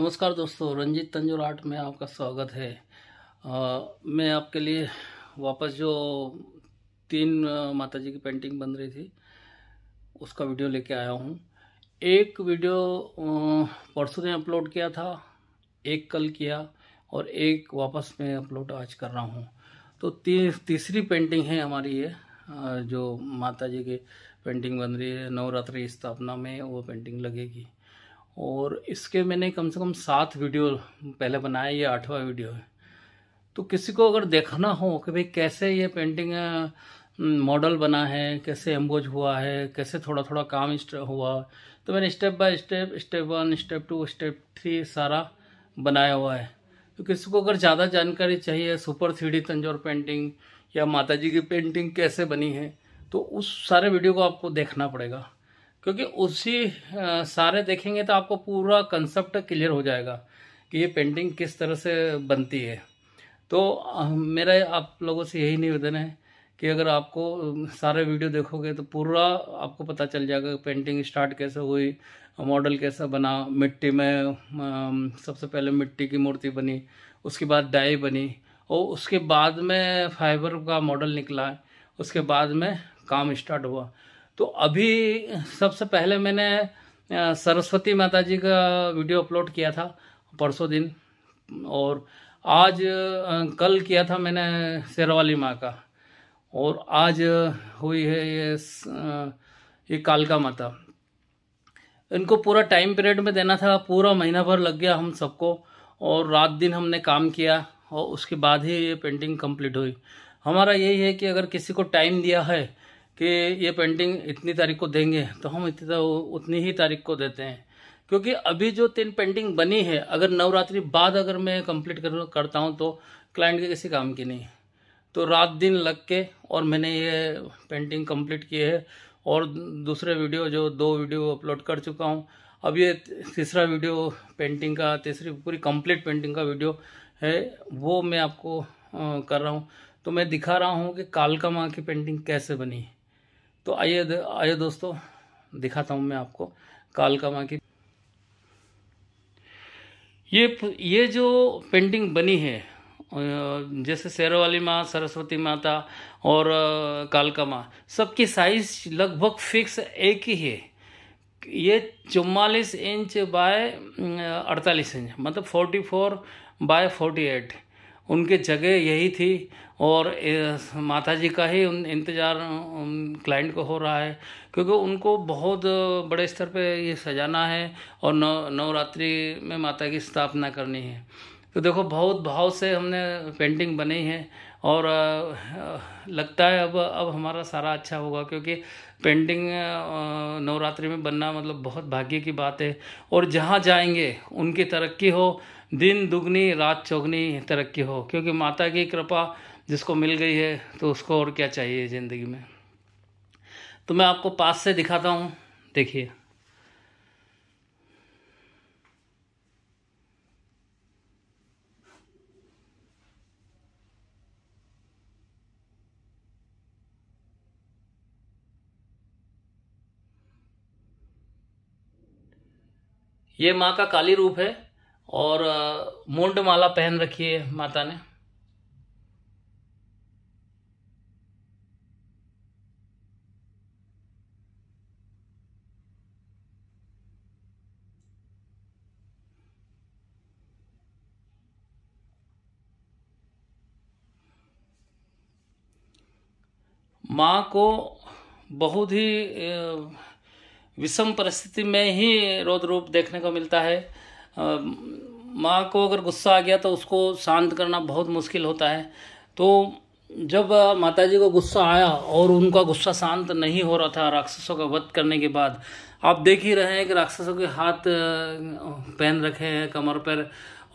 नमस्कार दोस्तों रंजीत तंजोर आर्ट में आपका स्वागत है आ, मैं आपके लिए वापस जो तीन माताजी की पेंटिंग बन रही थी उसका वीडियो लेके आया हूँ एक वीडियो परसों ने अपलोड किया था एक कल किया और एक वापस मैं अपलोड आज कर रहा हूँ तो ती, तीसरी पेंटिंग है हमारी ये जो माता जी की पेंटिंग बन रही है नवरात्रि स्थापना में वो पेंटिंग लगेगी और इसके मैंने कम से कम सात वीडियो पहले बनाए ये आठवां वीडियो है तो किसी को अगर देखना हो कि भाई कैसे ये पेंटिंग मॉडल बना है कैसे एम्बोज हुआ है कैसे थोड़ा थोड़ा काम हुआ तो मैंने step by step step one step two step three सारा बनाया हुआ है तो किसी को अगर ज़्यादा जानकारी चाहिए सुपर थ्री तंजौर पेंटिंग या माता जी की पेंटिंग कैसे बनी है तो उस सारे वीडियो को आपको देखना पड़ेगा क्योंकि उसी सारे देखेंगे तो आपको पूरा कंसेप्ट क्लियर हो जाएगा कि ये पेंटिंग किस तरह से बनती है तो मेरा आप लोगों से यही निवेदन है कि अगर आपको सारे वीडियो देखोगे तो पूरा आपको पता चल जाएगा पेंटिंग स्टार्ट कैसे हुई मॉडल कैसा बना मिट्टी में सबसे पहले मिट्टी की मूर्ति बनी उसके बाद डाई बनी और उसके बाद में फाइबर का मॉडल निकला उसके बाद में काम स्टार्ट हुआ तो अभी सबसे पहले मैंने सरस्वती माता जी का वीडियो अपलोड किया था परसों दिन और आज कल किया था मैंने शेरवाली माँ का और आज हुई है ये ये कालका माता इनको पूरा टाइम पीरियड में देना था पूरा महीना भर लग गया हम सबको और रात दिन हमने काम किया और उसके बाद ही ये पेंटिंग कंप्लीट हुई हमारा यही है कि अगर किसी को टाइम दिया है कि ये पेंटिंग इतनी तारीख को देंगे तो हम इतनी तो उतनी ही तारीख को देते हैं क्योंकि अभी जो तीन पेंटिंग बनी है अगर नवरात्रि बाद अगर मैं कंप्लीट कर करता हूँ तो क्लाइंट के किसी काम की नहीं तो रात दिन लग के और मैंने ये पेंटिंग कंप्लीट की है और दूसरे वीडियो जो दो वीडियो अपलोड कर चुका हूँ अब ये तीसरा वीडियो पेंटिंग का तीसरी पूरी कंप्लीट पेंटिंग का वीडियो है वो मैं आपको कर रहा हूँ तो मैं दिखा रहा हूँ कि कालका माँ की पेंटिंग कैसे बनी है तो आइए आइए दोस्तों दिखाता हूँ मैं आपको कालका माँ की ये ये जो पेंटिंग बनी है जैसे शेरवाली माँ सरस्वती माता और कालका माँ सबकी साइज लगभग फिक्स एक ही है ये चौवालीस इंच बाय अड़तालीस इंच मतलब forty four by forty eight उनके जगह यही थी और माता जी का ही उन इंतज़ार क्लाइंट को हो रहा है क्योंकि उनको बहुत बड़े स्तर पे ये सजाना है और नौ नवरात्रि में माता की स्थापना करनी है तो देखो बहुत भाव से हमने पेंटिंग बनी है और लगता है अब अब हमारा सारा अच्छा होगा क्योंकि पेंटिंग नवरात्रि में बनना मतलब बहुत भाग्य की बात है और जहाँ जाएंगे उनकी तरक्की हो दिन दुगनी रात चौगनी तरक्की हो क्योंकि माता की कृपा जिसको मिल गई है तो उसको और क्या चाहिए ज़िंदगी में तो मैं आपको पास से दिखाता हूँ देखिए ये माँ का काली रूप है और मुंड माला पहन रखी है माता ने माँ को बहुत ही विषम परिस्थिति में ही रोद रूप देखने को मिलता है माँ को अगर गुस्सा आ गया तो उसको शांत करना बहुत मुश्किल होता है तो जब माता जी को गुस्सा आया और उनका गुस्सा शांत नहीं हो रहा था राक्षसों का वध करने के बाद आप देख ही रहे हैं कि राक्षसों के हाथ पहन रखे हैं कमर पर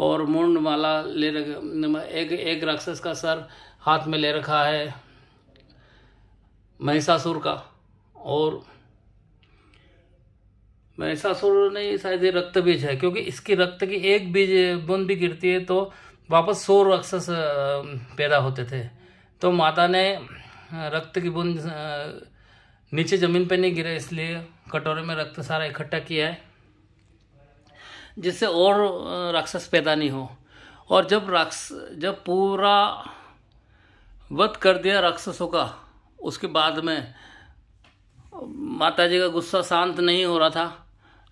और मुंड माला ले रखे एक एक राक्षस का सर हाथ में ले रखा है महिषासुर का और सुर ने शायद ये रक्त बीज है क्योंकि इसकी रक्त की एक बीज बूंद भी गिरती है तो वापस सौ राक्षस पैदा होते थे तो माता ने रक्त की बूंद नीचे ज़मीन पर नहीं गिरे इसलिए कटोरे में रक्त सारा इकट्ठा किया है जिससे और राक्षस पैदा नहीं हो और जब राक्ष जब पूरा वध कर दिया राक्षसों का उसके बाद में माता जी का गुस्सा शांत नहीं हो रहा था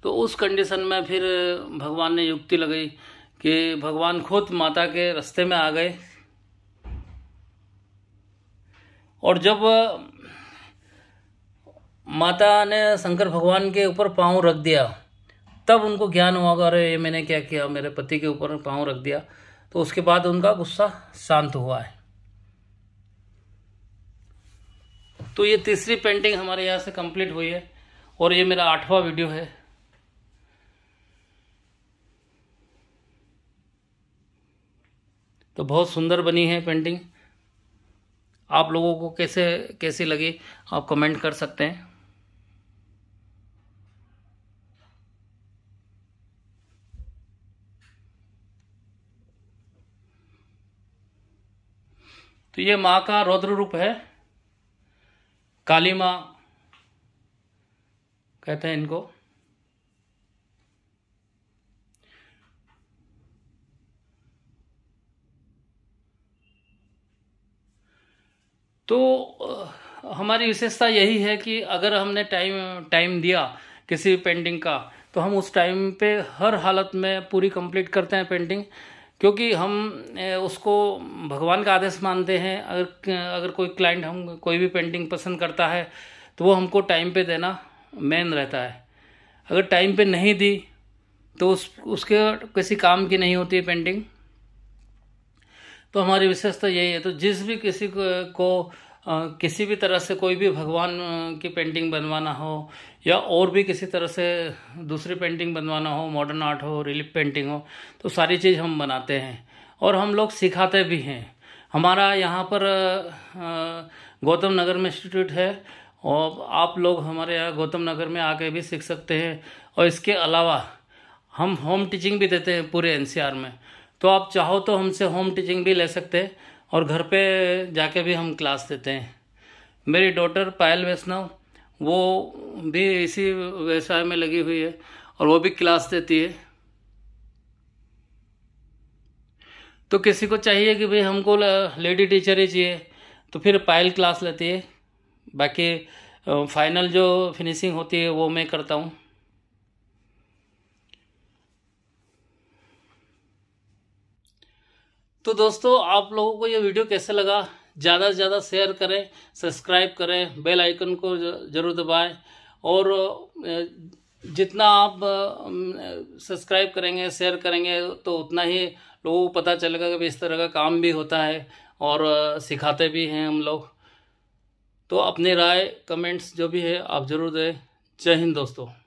तो उस कंडीशन में फिर भगवान ने युक्ति लगाई कि भगवान खुद माता के रास्ते में आ गए और जब माता ने शंकर भगवान के ऊपर पाँव रख दिया तब उनको ज्ञान हुआ अरे ये मैंने क्या किया मेरे पति के ऊपर पाँव रख दिया तो उसके बाद उनका गुस्सा शांत हुआ है तो ये तीसरी पेंटिंग हमारे यहाँ से कंप्लीट हुई है और ये मेरा आठवां वीडियो है तो बहुत सुंदर बनी है पेंटिंग आप लोगों को कैसे कैसी लगी आप कमेंट कर सकते हैं तो ये माँ का रौद्र रूप है काली माँ कहते हैं इनको तो हमारी विशेषता यही है कि अगर हमने टाइम टाइम दिया किसी पेंटिंग का तो हम उस टाइम पे हर हालत में पूरी कंप्लीट करते हैं पेंटिंग क्योंकि हम उसको भगवान का आदेश मानते हैं अगर अगर कोई क्लाइंट हम कोई भी पेंटिंग पसंद करता है तो वो हमको टाइम पे देना मेन रहता है अगर टाइम पे नहीं दी तो उस उसके किसी काम की नहीं होती है पेंटिंग तो हमारी विशेषता यही है तो जिस भी किसी को, को आ, किसी भी तरह से कोई भी भगवान की पेंटिंग बनवाना हो या और भी किसी तरह से दूसरी पेंटिंग बनवाना हो मॉडर्न आर्ट हो रिलीफ पेंटिंग हो तो सारी चीज़ हम बनाते हैं और हम लोग सिखाते भी हैं हमारा यहाँ पर गौतम नगर में इंस्टीट्यूट है और आप लोग हमारे यहाँ गौतम नगर में आके भी सीख सकते हैं और इसके अलावा हम होम टीचिंग भी देते हैं पूरे एनसीआर में तो आप चाहो तो हमसे होम टीचिंग भी ले सकते हैं और घर पे जाके भी हम क्लास देते हैं मेरी डॉटर पायल वैष्णव वो भी इसी व्यवसाय में लगी हुई है और वो भी क्लास देती है तो किसी को चाहिए कि भाई हमको लेडी टीचर ही चाहिए तो फिर पायल क्लास लेती है बाकी फाइनल जो फिनिशिंग होती है वो मैं करता हूँ तो दोस्तों आप लोगों को ये वीडियो कैसे लगा ज़्यादा से ज़्यादा शेयर करें सब्सक्राइब करें बेल आइकन को ज़रूर दबाएं और जितना आप सब्सक्राइब करेंगे शेयर करेंगे तो उतना ही लोगों को पता चलेगा कि इस तरह का काम भी होता है और सिखाते भी हैं हम लोग तो अपनी राय कमेंट्स जो भी है आप ज़रूर दें जय हिंद दोस्तों